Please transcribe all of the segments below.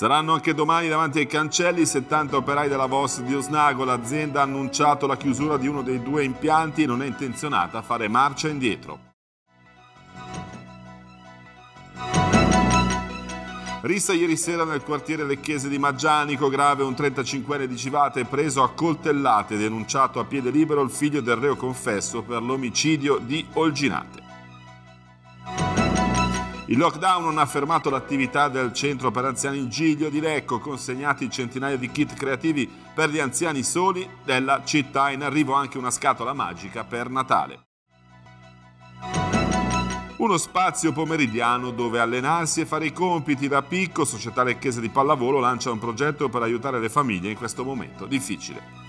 Saranno anche domani davanti ai cancelli 70 operai della VOS di Osnago. L'azienda ha annunciato la chiusura di uno dei due impianti e non è intenzionata a fare marcia indietro. Rissa ieri sera nel quartiere Lecchese di Maggianico, grave un 35enne di Civate preso a coltellate e denunciato a piede libero il figlio del reo confesso per l'omicidio di Olginate. Il lockdown non ha fermato l'attività del centro per anziani Giglio di Lecco, consegnati centinaia di kit creativi per gli anziani soli della città. In arrivo anche una scatola magica per Natale uno spazio pomeridiano dove allenarsi e fare i compiti. Da Picco, società lecchese di pallavolo, lancia un progetto per aiutare le famiglie in questo momento difficile.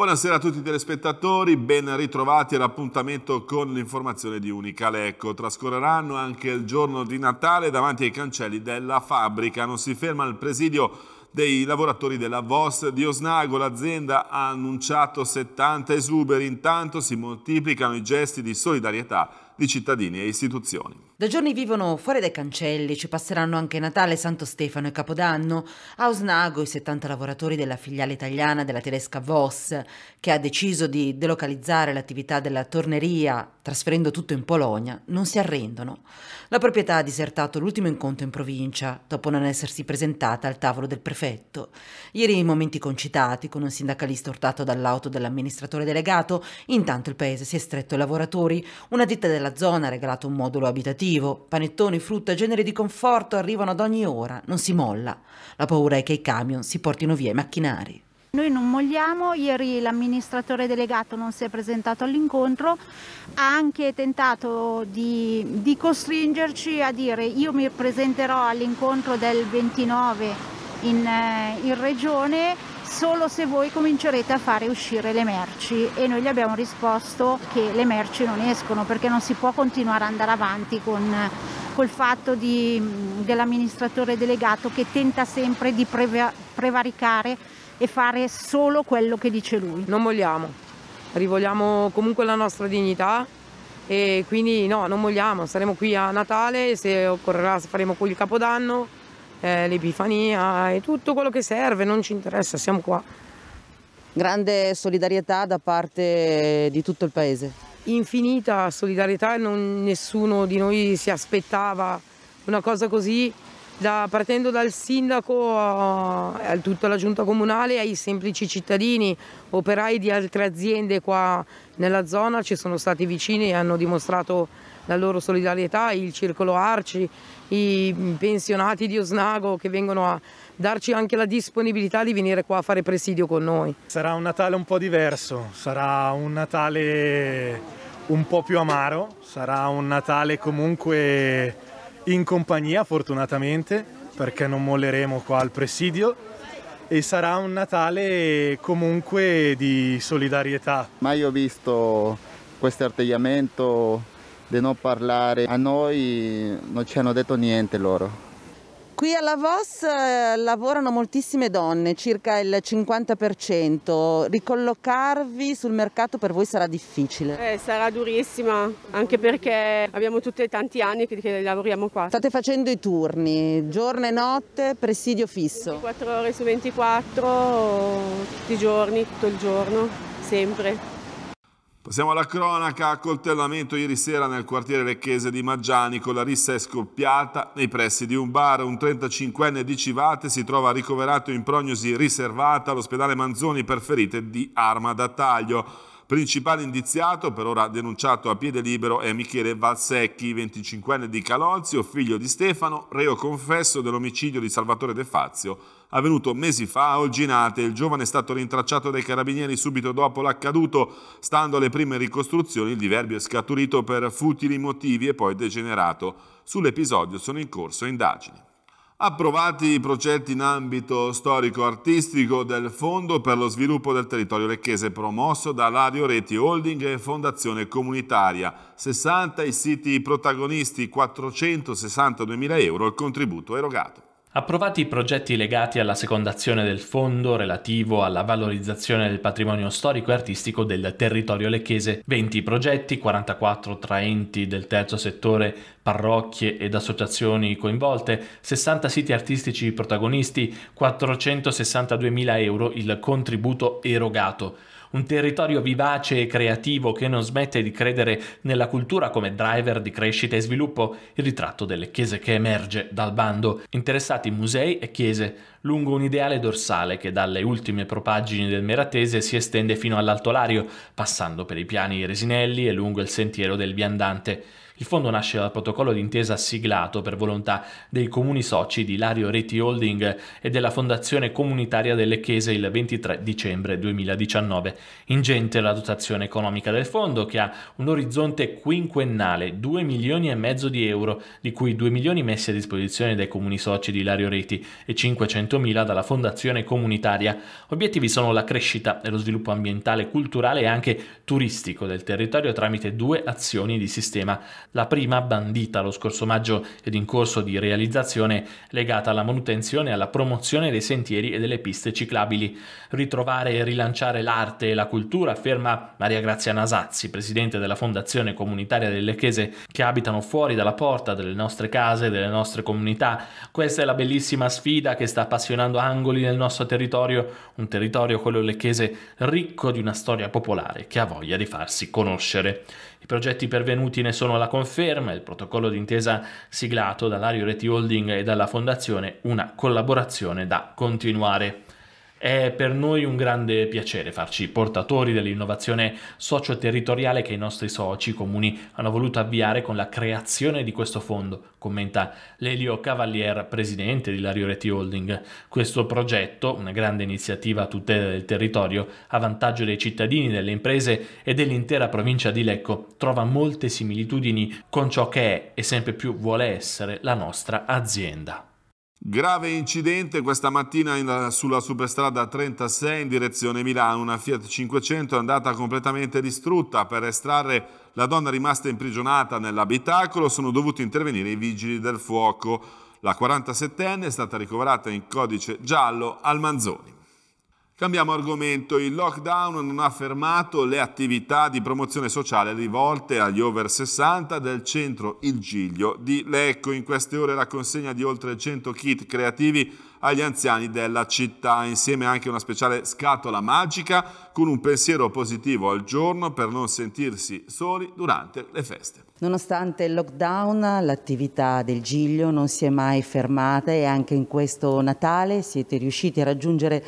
Buonasera a tutti i telespettatori, ben ritrovati all'appuntamento con l'informazione di Unicalecco. Trascorreranno anche il giorno di Natale davanti ai cancelli della fabbrica. Non si ferma il presidio dei lavoratori della VOS di Osnago. L'azienda ha annunciato 70 esuberi, intanto si moltiplicano i gesti di solidarietà di cittadini e istituzioni. Da giorni vivono fuori dai cancelli, ci passeranno anche Natale, Santo Stefano e Capodanno. A Osnago i 70 lavoratori della filiale italiana della tedesca Voss, che ha deciso di delocalizzare l'attività della torneria, trasferendo tutto in Polonia, non si arrendono. La proprietà ha disertato l'ultimo incontro in provincia, dopo non essersi presentata al tavolo del prefetto. Ieri in momenti concitati, con un sindacalista urtato dall'auto dell'amministratore delegato, intanto il paese si è stretto ai lavoratori. Una ditta della zona ha regalato un modulo abitativo arrivo, panettoni, frutta, genere di conforto arrivano ad ogni ora, non si molla. La paura è che i camion si portino via i macchinari. Noi non molliamo, ieri l'amministratore delegato non si è presentato all'incontro, ha anche tentato di, di, costringerci a dire io mi presenterò all'incontro del 29 in, eh, in regione solo se voi comincerete a fare uscire le merci e noi gli abbiamo risposto che le merci non escono perché non si può continuare ad andare avanti con col fatto dell'amministratore delegato che tenta sempre di preva, prevaricare e fare solo quello che dice lui. Non vogliamo, rivogliamo comunque la nostra dignità e quindi no, non vogliamo, saremo qui a Natale, se occorrerà faremo qui il Capodanno eh, l'Epifania e tutto quello che serve, non ci interessa, siamo qua. Grande solidarietà da parte di tutto il paese. Infinita solidarietà, non, nessuno di noi si aspettava una cosa così, da, partendo dal sindaco a, eh, a, tutta la giunta comunale, ai semplici cittadini, operai di altre aziende qua nella zona ci sono stati vicini e hanno dimostrato la loro solidarietà, il Circolo Arci, i mm, pensionati di Osnago che vengono a darci anche la disponibilità di venire qua a fare presidio con noi. Sarà un Natale un po' diverso, sarà un Natale un po' più amaro, sarà un Natale comunque in compagnia fortunatamente perché non molleremo qua al presidio e sarà un Natale comunque di solidarietà. Mai ho visto questo artegliamento di non parlare. Eh, a noi non ci hanno detto niente loro. Qui alla VOS eh, lavorano moltissime donne, circa il 50%. Ricollocarvi sul mercato per voi sarà difficile? Eh, sarà durissima, anche perché abbiamo tutti tanti anni che, che, lavoriamo qua. State facendo i turni, giorno e notte, presidio fisso? 24 ore su 24, tutti i giorni, tutto il giorno, sempre. Passiamo alla cronaca, accoltellamento ieri sera nel quartiere Lecchese di Maggiani con la rissa è scoppiata nei pressi di un bar, un 35enne di Civate si trova ricoverato in prognosi riservata all'ospedale Manzoni per ferite di arma da taglio. Principale indiziato, per ora denunciato a piede libero, è Michele Valsecchi, 25enne di Calozio, figlio di Stefano, reo confesso dell'omicidio di Salvatore De Fazio avvenuto mesi fa a Olginate. Il giovane è stato rintracciato dai carabinieri subito dopo l'accaduto. Stando alle prime ricostruzioni, il diverbio è scaturito per futili motivi e poi degenerato. Sull'episodio sono in corso indagini. Approvati i progetti in ambito storico-artistico del Fondo per lo sviluppo del territorio lecchese promosso da Radio Reti Holding e Fondazione Comunitaria. 60 i siti protagonisti, 462.000 euro il contributo erogato. Approvati i progetti legati alla secondazione del fondo relativo alla valorizzazione del patrimonio storico e artistico del territorio lecchese, 20 progetti, 44 tra enti del terzo settore, parrocchie ed associazioni coinvolte, 60 siti artistici protagonisti, 462.000 euro il contributo erogato un territorio vivace e creativo che non smette di credere nella cultura come driver di crescita e sviluppo, il ritratto delle chiese che emerge dal bando, interessati musei e chiese, lungo un ideale dorsale che dalle ultime propaggini del Meratese si estende fino all'altolario, passando per i piani Resinelli e lungo il sentiero del Viandante. Il fondo nasce dal protocollo d'intesa siglato per volontà dei comuni soci di Lario Reti Holding e della Fondazione Comunitaria delle Chiese il 23 dicembre 2019. Ingente la dotazione economica del fondo che ha un orizzonte quinquennale, 2 milioni e mezzo di euro, di cui 2 milioni messi a disposizione dai comuni soci di Lario Reti e 500 mila dalla Fondazione Comunitaria. Obiettivi sono la crescita e lo sviluppo ambientale, culturale e anche turistico del territorio tramite due azioni di sistema la prima bandita lo scorso maggio ed in corso di realizzazione legata alla manutenzione e alla promozione dei sentieri e delle piste ciclabili. Ritrovare e rilanciare l'arte e la cultura, afferma Maria Grazia Nasazzi, presidente della Fondazione Comunitaria delle Chiese che abitano fuori dalla porta delle nostre case, delle nostre comunità. Questa è la bellissima sfida che sta appassionando angoli nel nostro territorio, un territorio, quello lecchese, ricco di una storia popolare che ha voglia di farsi conoscere. I progetti pervenuti ne sono la conferma, il protocollo d'intesa siglato dall'Ario Reti Holding e dalla Fondazione, una collaborazione da continuare. È per noi un grande piacere farci portatori dell'innovazione socio-territoriale che i nostri soci comuni hanno voluto avviare con la creazione di questo fondo, commenta Lelio Cavalier, presidente di Larioretti Holding. Questo progetto, una grande iniziativa a tutela del territorio, a vantaggio dei cittadini, delle imprese e dell'intera provincia di Lecco, trova molte similitudini con ciò che è e sempre più vuole essere la nostra azienda. Grave incidente questa mattina in, sulla superstrada 36 in direzione Milano. Una Fiat 500 è andata completamente distrutta. Per estrarre la donna rimasta imprigionata nell'abitacolo sono dovuti intervenire i vigili del fuoco. La 47enne è stata ricoverata in codice giallo al Manzoni. Cambiamo argomento, il lockdown non ha fermato le attività di promozione sociale rivolte agli over 60 del centro Il Giglio di Lecco. In queste ore la consegna di oltre 100 kit creativi agli anziani della città, insieme anche una speciale scatola magica con un pensiero positivo al giorno per non sentirsi soli durante le feste. Nonostante il lockdown, l'attività del Giglio non si è mai fermata e anche in questo Natale siete riusciti a raggiungere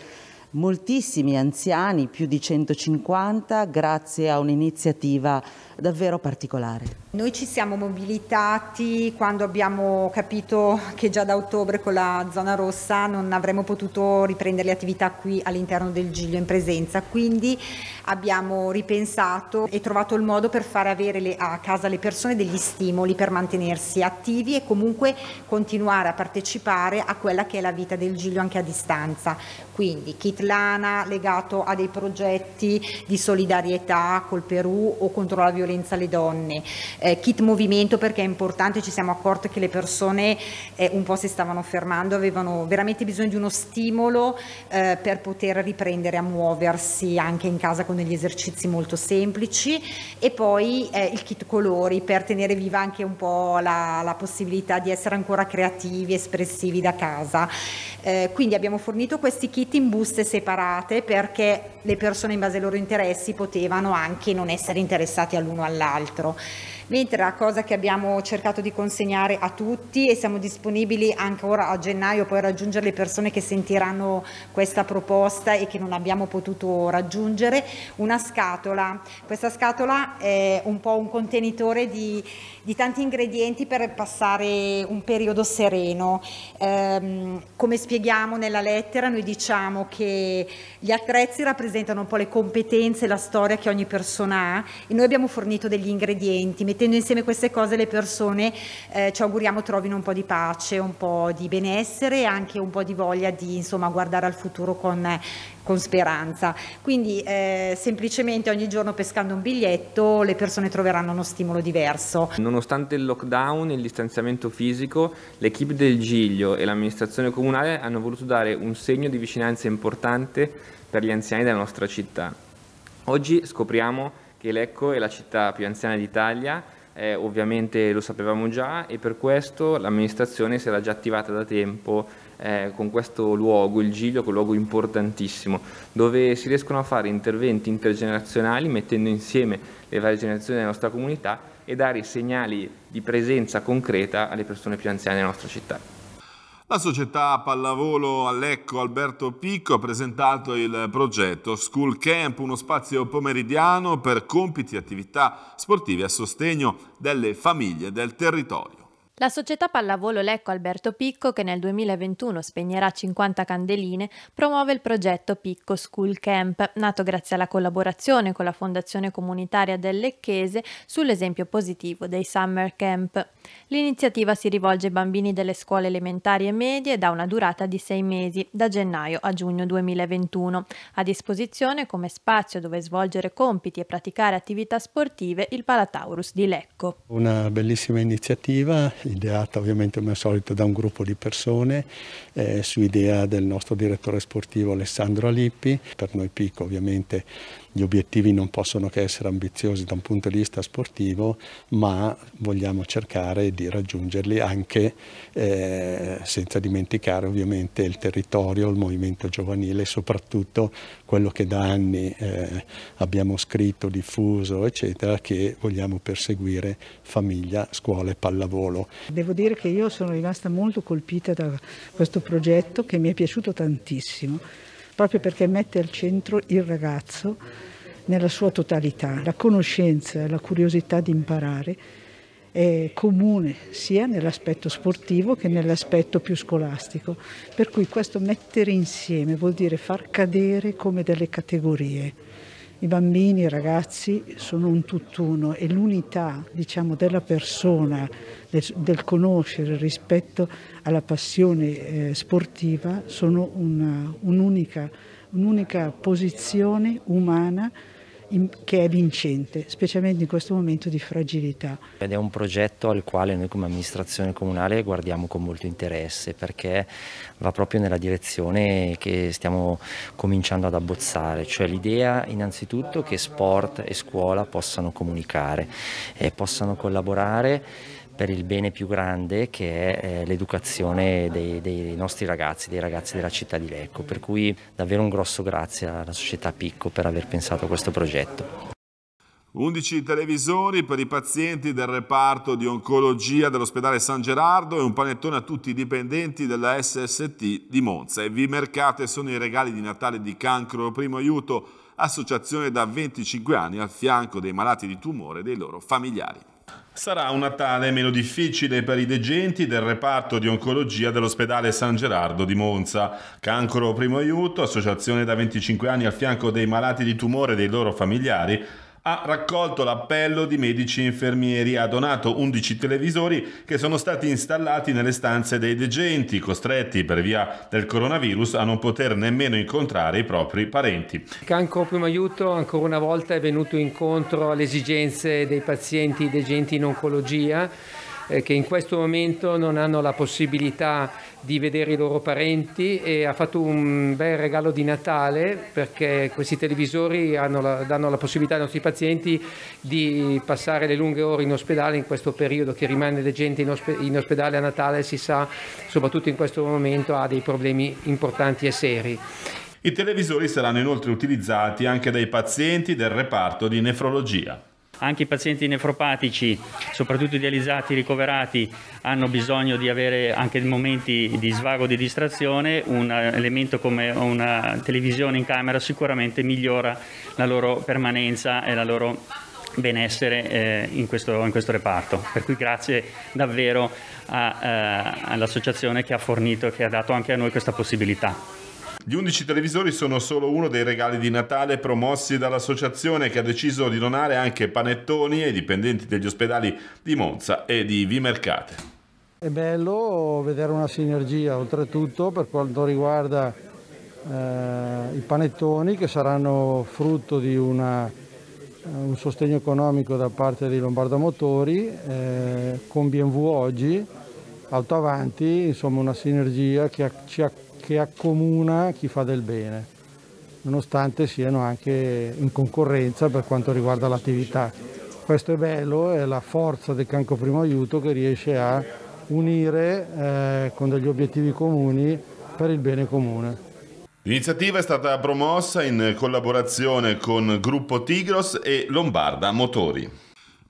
moltissimi anziani, più di 150, grazie a un'iniziativa davvero particolare. Noi ci siamo mobilitati quando abbiamo capito che già da ottobre con la zona rossa non avremmo potuto riprendere le attività qui all'interno del Giglio in presenza, quindi abbiamo ripensato e trovato il modo per fare avere le, a casa le persone degli stimoli per mantenersi attivi e comunque continuare a partecipare a quella che è la vita del Giglio anche a distanza. Quindi Kitlana legato a dei progetti di solidarietà col Perù o contro la violenza violenza alle donne, eh, kit movimento perché è importante, ci siamo accorti che le persone eh, un po' si stavano fermando, avevano veramente bisogno di uno stimolo eh, per poter riprendere a muoversi anche in casa con degli esercizi molto semplici e poi eh, il kit colori per tenere viva anche un po' la, la possibilità di essere ancora creativi, espressivi da casa. Eh, quindi abbiamo fornito questi kit in buste separate perché le persone in base ai loro interessi potevano anche non essere interessati all'uno all'altro mentre la cosa che abbiamo cercato di consegnare a tutti e siamo disponibili ancora a gennaio poi raggiungere le persone che sentiranno questa proposta e che non abbiamo potuto raggiungere, una scatola. Questa scatola è un po' un contenitore di, di tanti ingredienti per passare un periodo sereno. Ehm, come spieghiamo nella lettera, noi diciamo che gli attrezzi rappresentano un po' le competenze, la storia che ogni persona ha e noi abbiamo fornito degli ingredienti, mettendo insieme queste cose le persone eh, ci auguriamo trovino un po' di pace, un po' di benessere e anche un po' di voglia di insomma, guardare al futuro con, con speranza. Quindi eh, semplicemente ogni giorno pescando un biglietto le persone troveranno uno stimolo diverso. Nonostante il lockdown e il distanziamento fisico, l'equipe del Giglio e l'amministrazione comunale hanno voluto dare un segno di vicinanza importante per gli anziani della nostra città. Oggi scopriamo che Lecco è la città più anziana d'Italia, eh, ovviamente lo sapevamo già e per questo l'amministrazione si era già attivata da tempo eh, con questo luogo, il Giglio, che è un luogo importantissimo, dove si riescono a fare interventi intergenerazionali mettendo insieme le varie generazioni della nostra comunità e dare segnali di presenza concreta alle persone più anziane della nostra città. La società pallavolo Allecco Alberto Picco ha presentato il progetto School Camp, uno spazio pomeridiano per compiti e attività sportive a sostegno delle famiglie del territorio. La società pallavolo Lecco Alberto Picco, che nel 2021 spegnerà 50 candeline, promuove il progetto Picco School Camp, nato grazie alla collaborazione con la Fondazione Comunitaria del Lecchese sull'esempio positivo dei Summer Camp. L'iniziativa si rivolge ai bambini delle scuole elementari e medie da una durata di sei mesi, da gennaio a giugno 2021. A disposizione come spazio dove svolgere compiti e praticare attività sportive il Palataurus di Lecco. Una bellissima iniziativa ideata ovviamente come al solito da un gruppo di persone, eh, su idea del nostro direttore sportivo Alessandro Alippi. Per noi Pico ovviamente gli obiettivi non possono che essere ambiziosi da un punto di vista sportivo, ma vogliamo cercare di raggiungerli anche eh, senza dimenticare ovviamente il territorio, il movimento giovanile e soprattutto quello che da anni eh, abbiamo scritto, diffuso, eccetera, che vogliamo perseguire famiglia, scuole, pallavolo. Devo dire che io sono rimasta molto colpita da questo progetto che mi è piaciuto tantissimo, proprio perché mette al centro il ragazzo nella sua totalità, la conoscenza, la curiosità di imparare eh, comune sia nell'aspetto sportivo che nell'aspetto più scolastico. Per cui questo mettere insieme vuol dire far cadere come delle categorie. I bambini, i ragazzi sono un tutt'uno e l'unità diciamo, della persona, del, del, conoscere rispetto alla passione eh, sportiva sono un'unica un posizione umana che è vincente, specialmente in questo momento di fragilità. Ed è un progetto al quale noi come amministrazione comunale guardiamo con molto interesse perché va proprio nella direzione che stiamo cominciando ad abbozzare, cioè l'idea innanzitutto che sport e scuola possano comunicare, e possano collaborare per il bene più grande che è eh, l'educazione dei, dei, nostri ragazzi, dei ragazzi della città di Lecco, per cui davvero un grosso grazie alla società Picco per aver pensato a questo progetto. 11 televisori per i pazienti del reparto di oncologia dell'ospedale San Gerardo e un panettone a tutti i dipendenti della SST di Monza. E vi mercate sono i regali di Natale di Cancro Primo Aiuto, associazione da 25 anni al fianco dei malati di tumore e dei loro familiari. Sarà un Natale meno difficile per i degenti del reparto di oncologia dell'ospedale San Gerardo di Monza. Cancro Primo Aiuto, associazione da 25 anni al fianco dei malati di tumore e dei loro familiari, ha raccolto l'appello di medici e infermieri, ha donato 11 televisori che sono stati installati nelle stanze dei degenti, costretti per via del coronavirus a non poter nemmeno incontrare i propri parenti. Canco Primo Aiuto ancora una volta è venuto incontro alle esigenze dei pazienti degenti in oncologia eh, che in questo momento non hanno la possibilità di vedere i loro parenti e ha fatto un bel regalo di Natale perché questi televisori la, danno la possibilità ai nostri pazienti di passare le lunghe ore in ospedale in questo periodo che rimane la gente in, ospe in ospedale a Natale si sa soprattutto in questo momento ha dei problemi importanti e seri. I televisori saranno inoltre utilizzati anche dai pazienti del reparto di nefrologia anche i pazienti nefropatici, soprattutto idealizzati, dializzati ricoverati, hanno bisogno di avere anche momenti di svago, di distrazione, un elemento come una televisione in camera sicuramente migliora la loro permanenza e la loro benessere eh, in, questo, in, questo, reparto. Per cui grazie davvero eh, all'associazione che ha fornito e che ha dato anche a noi questa possibilità. Gli 11 televisori sono solo uno dei regali di Natale promossi dall'associazione che ha deciso di donare anche panettoni ai dipendenti degli ospedali di Monza e di Vimercate. È bello vedere una sinergia, oltretutto per quanto riguarda eh, i panettoni che saranno frutto di una, eh, un sostegno economico da parte di Lombardo Motori eh, con BMW oggi, Auto Avanti, insomma una sinergia che ci accompagna che accomuna chi fa del bene, nonostante siano anche in concorrenza per quanto riguarda l'attività. Questo è bello, è la forza del Canco Primo Aiuto che riesce a unire eh, con degli obiettivi comuni per il bene comune. L'iniziativa è stata promossa in collaborazione con Gruppo Tigros e Lombarda Motori.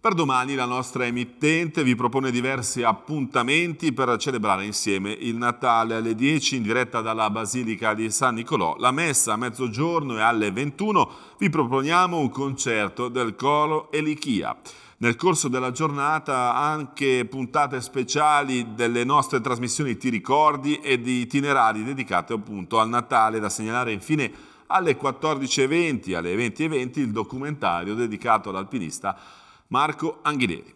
Per domani la nostra emittente vi propone diversi appuntamenti per celebrare insieme il Natale alle 10 in diretta dalla Basilica di San Nicolò. La messa a mezzogiorno e alle 21 vi proponiamo un concerto del coro Elichia. Nel corso della giornata anche puntate speciali delle nostre trasmissioni Ti ricordi e di itinerari dedicate appunto al Natale da segnalare infine alle 14.20, alle 20.20 il documentario dedicato all'alpinista Marco Anghideri.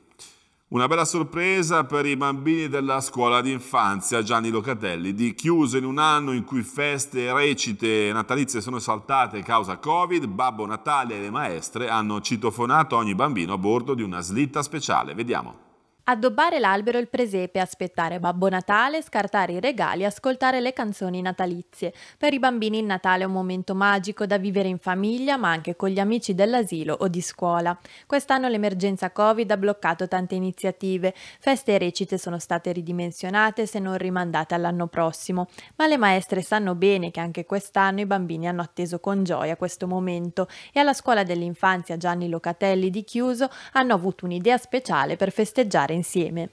Una bella sorpresa per i bambini della scuola di infanzia Gianni Locatelli, di chiuso in un anno in cui feste, recite natalizie sono saltate a causa Covid, Babbo Natale e le maestre hanno citofonato ogni bambino a bordo di una slitta speciale. Vediamo. Addobbare l'albero e il presepe, aspettare Babbo Natale, scartare i regali, ascoltare le canzoni natalizie. Per i bambini il Natale è un momento magico da vivere in famiglia, ma anche con gli amici dell'asilo o di scuola. Quest'anno l'emergenza Covid ha bloccato tante iniziative. Feste e recite sono state ridimensionate se non rimandate all'anno prossimo, ma le maestre sanno bene che anche quest'anno i bambini hanno atteso con gioia questo momento e alla scuola dell'infanzia Gianni Locatelli di Chiuso hanno avuto un'idea speciale per festeggiare insieme.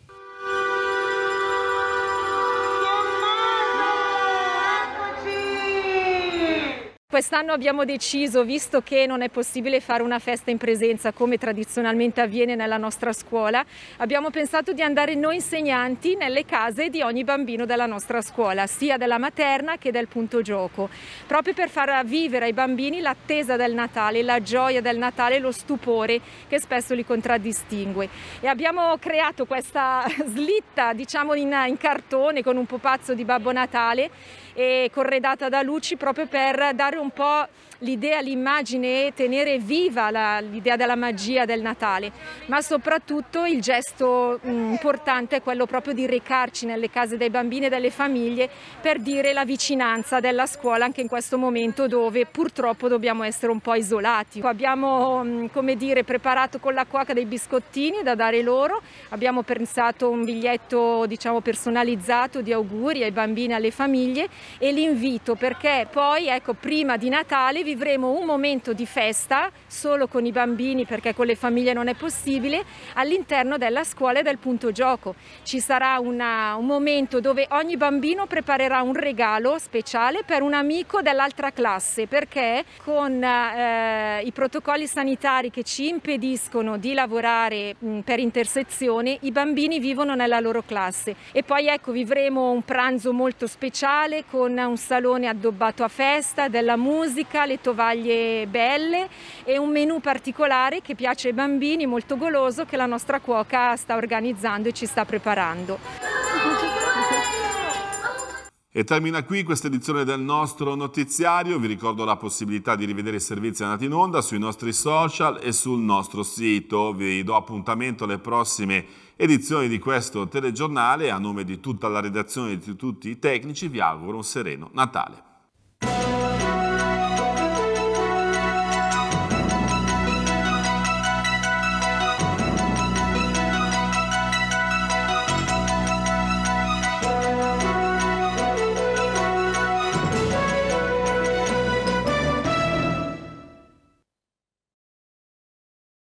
Quest'anno abbiamo deciso, visto che non è possibile fare una festa in presenza come tradizionalmente avviene nella nostra scuola, abbiamo pensato di andare noi insegnanti nelle case di ogni bambino della nostra scuola, sia della materna che del punto gioco, proprio per far vivere ai bambini l'attesa del Natale, la gioia del Natale, lo stupore che spesso li contraddistingue. E abbiamo creato questa slitta, diciamo in, in cartone, con un popazzo di Babbo Natale e corredata da luci proprio per dare un po' l'idea, l'immagine e tenere viva l'idea della magia del Natale, ma soprattutto il gesto mh, mm, importante è quello proprio di recarci nelle case dei bambini e delle famiglie per dire la vicinanza della scuola anche in questo momento dove purtroppo dobbiamo essere un po' isolati. Abbiamo mh, mm, come dire, preparato con la cuoca dei biscottini da dare loro, abbiamo pensato un biglietto diciamo, personalizzato di auguri ai bambini e alle famiglie e l'invito perché poi ecco, prima di Natale vi vivremo un momento di festa solo con i bambini perché con le famiglie non è possibile all'interno della scuola e del punto gioco. Ci sarà una, un momento dove ogni bambino preparerà un regalo speciale per un amico dell'altra classe perché con eh, i protocolli sanitari che ci impediscono di lavorare mh, mm, per intersezione i bambini vivono nella loro classe e poi ecco vivremo un pranzo molto speciale con un salone addobbato a festa, della musica, le le tovaglie belle e un menù particolare che piace ai bambini, molto goloso, che la nostra cuoca sta organizzando e ci sta preparando. E termina qui questa edizione del nostro notiziario. Vi ricordo la possibilità di rivedere i servizi andati in onda sui nostri social e sul nostro sito. Vi do appuntamento alle prossime edizioni di questo telegiornale. A nome di tutta la redazione e di tutti i tecnici vi auguro un sereno Natale.